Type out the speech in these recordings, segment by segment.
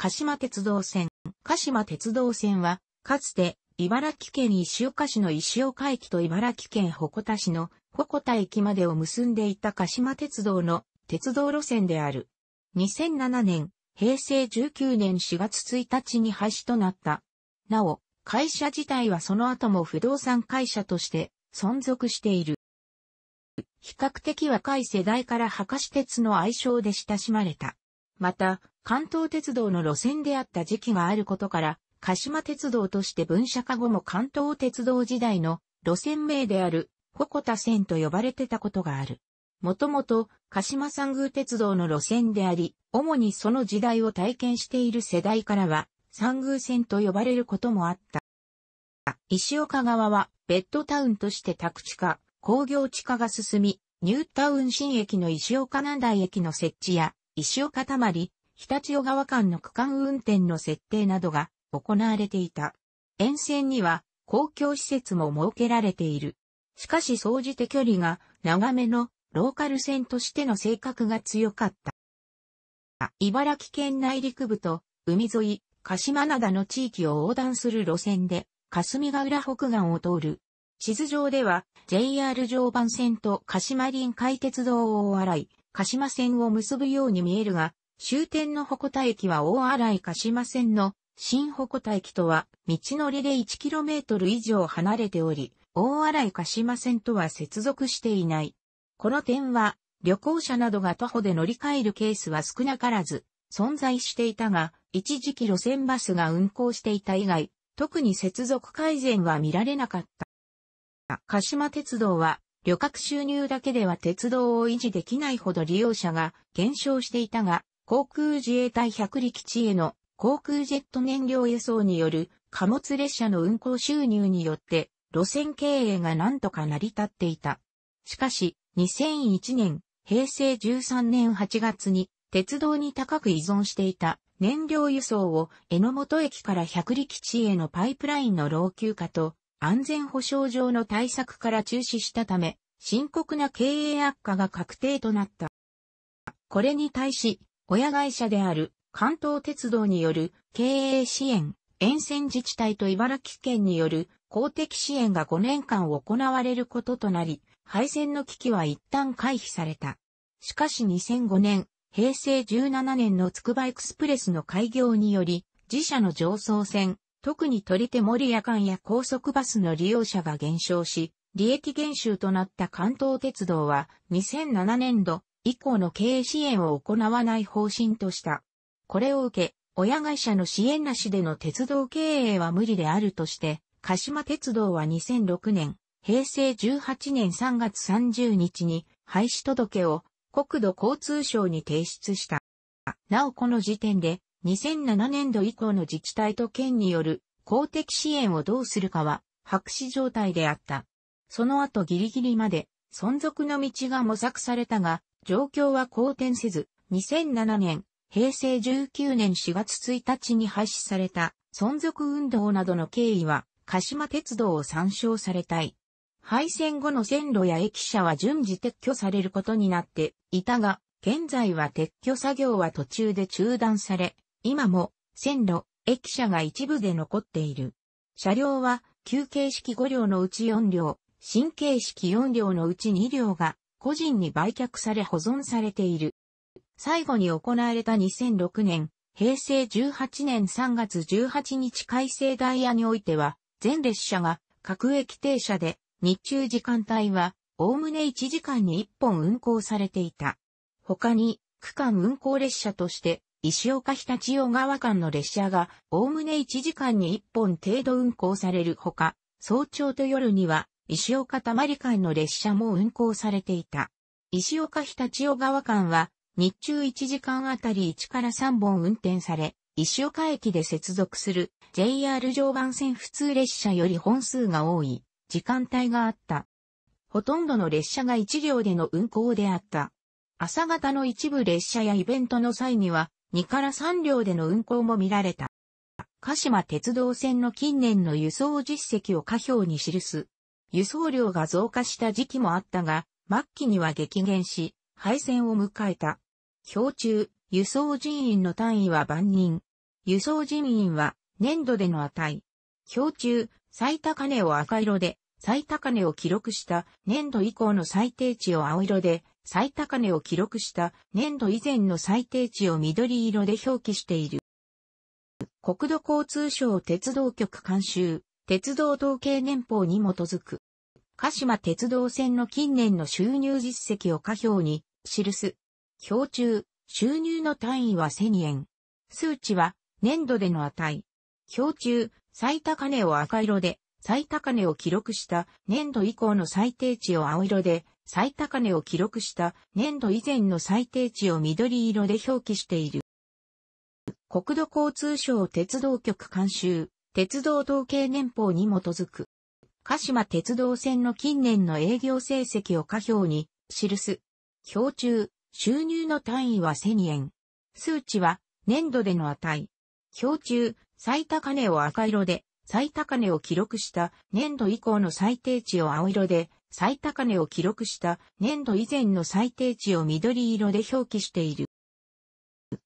鹿島鉄道線。鹿島鉄道線は、かつて、茨城県石岡市の石岡駅と茨城県鉾田市の鉾田駅までを結んでいた鹿島鉄道の鉄道路線である。2007年、平成19年4月1日に廃止となった。なお、会社自体はその後も不動産会社として存続している。比較的若い世代から博士鉄の愛称で親しまれた。また、関東鉄道の路線であった時期があることから、鹿島鉄道として分社化後も関東鉄道時代の路線名である、鉾田線と呼ばれてたことがある。もともと、鹿島三宮鉄道の路線であり、主にその時代を体験している世代からは、三宮線と呼ばれることもあった。石岡側は、ベッドタウンとして宅地化、工業地化が進み、ニュータウン新駅の石岡南台駅の設置や、石岡たまり、常陸小川間の区間運転の設定などが行われていた。沿線には公共施設も設けられている。しかし総じて距離が長めのローカル線としての性格が強かった。茨城県内陸部と海沿い、鹿島灘の地域を横断する路線で、霞ヶ浦北岸を通る。地図上では JR 常磐線と鹿島臨海鉄道を洗い、鹿島線を結ぶように見えるが、終点の鉾田駅は大洗鹿島線の新鉾田駅とは道のりで 1km 以上離れており、大洗鹿島線とは接続していない。この点は旅行者などが徒歩で乗り換えるケースは少なからず存在していたが、一時期路線バスが運行していた以外、特に接続改善は見られなかった。鹿島鉄道は旅客収入だけでは鉄道を維持できないほど利用者が減少していたが、航空自衛隊百里基地への航空ジェット燃料輸送による貨物列車の運行収入によって路線経営が何とか成り立っていた。しかし、2001年、平成13年8月に鉄道に高く依存していた燃料輸送を榎本駅から百里基地へのパイプラインの老朽化と安全保障上の対策から中止したため、深刻な経営悪化が確定となった。これに対し、親会社である関東鉄道による経営支援、沿線自治体と茨城県による公的支援が5年間行われることとなり、廃線の危機は一旦回避された。しかし2005年、平成17年のつくばエクスプレスの開業により、自社の上層線、特に取り手森夜間や高速バスの利用者が減少し、利益減収となった関東鉄道は2007年度以降の経営支援を行わない方針とした。これを受け、親会社の支援なしでの鉄道経営は無理であるとして、鹿島鉄道は2006年、平成18年3月30日に廃止届を国土交通省に提出した。なおこの時点で2007年度以降の自治体と県による公的支援をどうするかは白紙状態であった。その後ギリギリまで存続の道が模索されたが、状況は好転せず、2007年、平成19年4月1日に廃止された存続運動などの経緯は、鹿島鉄道を参照されたい。廃線後の線路や駅舎は順次撤去されることになっていたが、現在は撤去作業は途中で中断され、今も線路、駅舎が一部で残っている。車両は、旧形式5両のうち4両、新形式4両のうち2両が個人に売却され保存されている。最後に行われた2006年、平成18年3月18日改正ダイヤにおいては、全列車が各駅停車で、日中時間帯は、おおむね1時間に1本運行されていた。他に、区間運行列車として、石岡日立洋川間の列車が、おおむね1時間に1本程度運行されるほか、早朝と夜には、石岡たまり間の列車も運行されていた。石岡日立小川間は、日中1時間あたり1から3本運転され、石岡駅で接続する JR 常磐線普通列車より本数が多い時間帯があった。ほとんどの列車が1両での運行であった。朝方の一部列車やイベントの際には、2から3両での運行も見られた。鹿島鉄道線の近年の輸送実績を下表に記す輸送量が増加した時期もあったが、末期には激減し、敗戦を迎えた。表中、輸送人員の単位は万人。輸送人員は年度での値。表中、最高値を赤色で、最高値を記録した年度以降の最低値を青色で、最高値を記録した年度以前の最低値を緑色で表記している。国土交通省鉄道局監修、鉄道統計年報に基づく。鹿島鉄道線の近年の収入実績を下表に記す。表中、収入の単位は1000円。数値は年度での値。表中、最高値を赤色で、最高値を記録した年度以降の最低値を青色で、最高値を記録した年度以前の最低値を緑色で表記している。国土交通省鉄道局監修、鉄道統計年報に基づく。鹿島鉄道線の近年の営業成績を下表に記す。表中、収入の単位は1000円。数値は年度での値。表中、最高値を赤色で、最高値を記録した年度以降の最低値を青色で、最高値を記録した年度以前の最低値を緑色で表記している。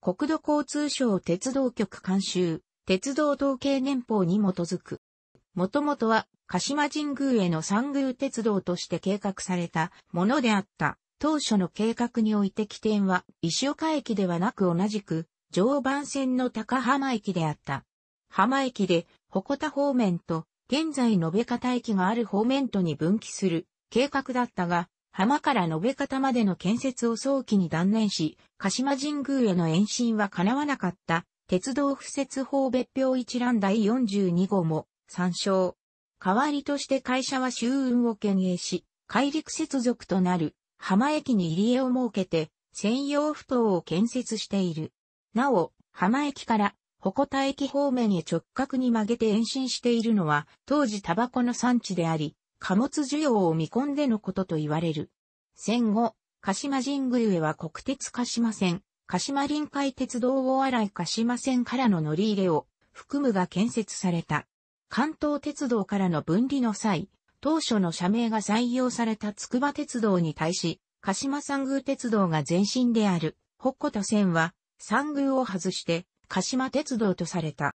国土交通省鉄道局監修、鉄道統計年報に基づく。もともとは鹿島神宮への参宮鉄道として計画されたものであった。当初の計画において起点は石岡駅ではなく同じく常磐線の高浜駅であった。浜駅で鉾田方面と現在延方駅がある方面とに分岐する計画だったが、浜から延方までの建設を早期に断念し、鹿島神宮への延伸は叶わなかった鉄道不設法別表一覧第42号も参照。代わりとして会社は周運を兼営し、海陸接続となる浜駅に入り江を設けて専用埠頭を建設している。なお、浜駅から鉾田駅方面へ直角に曲げて延伸しているのは当時タバコの産地であり、貨物需要を見込んでのことと言われる。戦後、鹿島神宮へは国鉄鹿島線、鹿島臨海鉄道を洗鹿島線からの乗り入れを含むが建設された。関東鉄道からの分離の際、当初の社名が採用された筑波鉄道に対し、鹿島三宮鉄道が前身である、北古田線は、三宮を外して、鹿島鉄道とされた。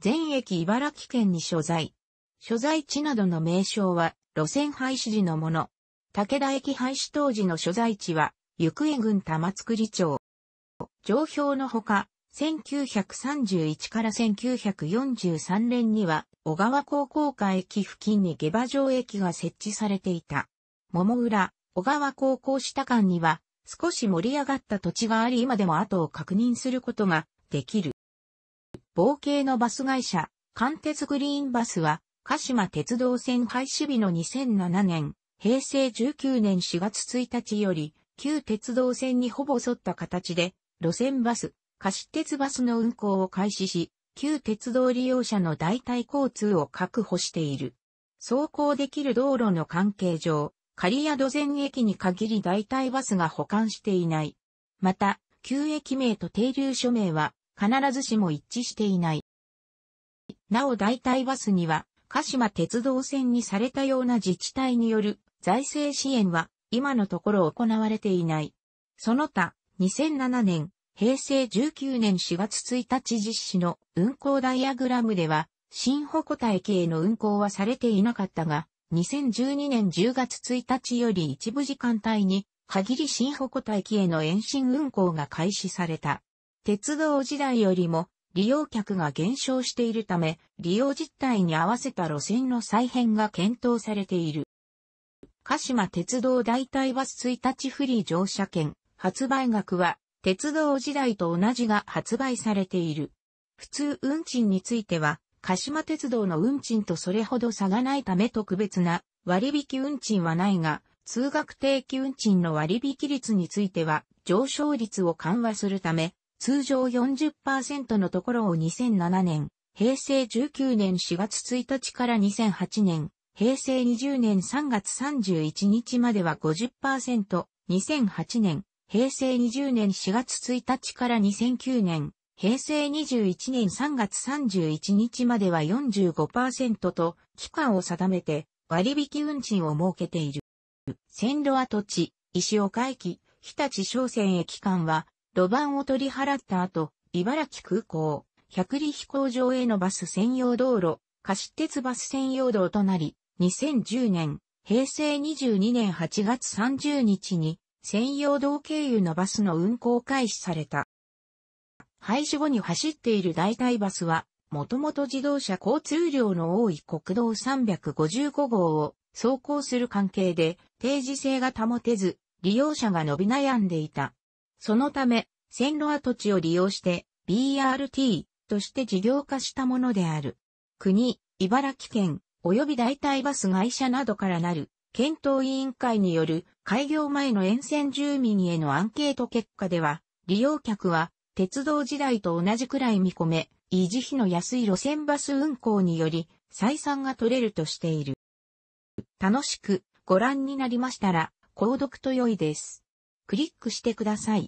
全駅茨城県に所在。所在地などの名称は、路線廃止時のもの。武田駅廃止当時の所在地は、行方郡玉造町。上表のほか、1931から1943年には、小川高校下駅付近に下馬城駅が設置されていた。桃浦、小川高校下間には、少し盛り上がった土地があり今でも後を確認することができる。冒険のバス会社、関鉄グリーンバスは、鹿島鉄道線廃止日の2007年、平成19年4月1日より、旧鉄道線にほぼ沿った形で、路線バス、貸し鉄バスの運行を開始し、旧鉄道利用者の代替交通を確保している。走行できる道路の関係上、仮宿前駅に限り代替バスが保管していない。また、旧駅名と停留所名は必ずしも一致していない。なお代替バスには、鹿島鉄道線にされたような自治体による財政支援は今のところ行われていない。その他、2007年、平成19年4月1日実施の運行ダイアグラムでは、新鉾田駅への運行はされていなかったが、2012年10月1日より一部時間帯に、限り新鉾田駅への延伸運行が開始された。鉄道時代よりも利用客が減少しているため、利用実態に合わせた路線の再編が検討されている。鹿島鉄道代替バス1日フリー乗車券発売額は鉄道時代と同じが発売されている。普通運賃については、鹿島鉄道の運賃とそれほど差がないため特別な割引運賃はないが、通学定期運賃の割引率については上昇率を緩和するため、通常40%のところを2007年、平成19年4月1日から2008年、平成20年3月31日までは50%、2008年、平成20年4月1日から2009年、平成21年3月31日までは45%と期間を定めて割引運賃を設けている。線路跡地、石岡駅、日立商船駅間は路盤を取り払った後、茨城空港、百里飛行場へのバス専用道路、貸し鉄バス専用道となり、2010年、平成22年8月30日に専用道経由のバスの運行開始された。廃止後に走っている代替バスは、もともと自動車交通量の多い国道355号を走行する関係で定時性が保てず、利用者が伸び悩んでいた。そのため、線路跡地を利用して BRT として事業化したものである。国、茨城県、及び代替バス会社などからなる検討委員会による開業前の沿線住民へのアンケート結果では、利用客は鉄道時代と同じくらい見込め、維持費の安い路線バス運行により、採算が取れるとしている。楽しくご覧になりましたら、購読と良いです。クリックしてください。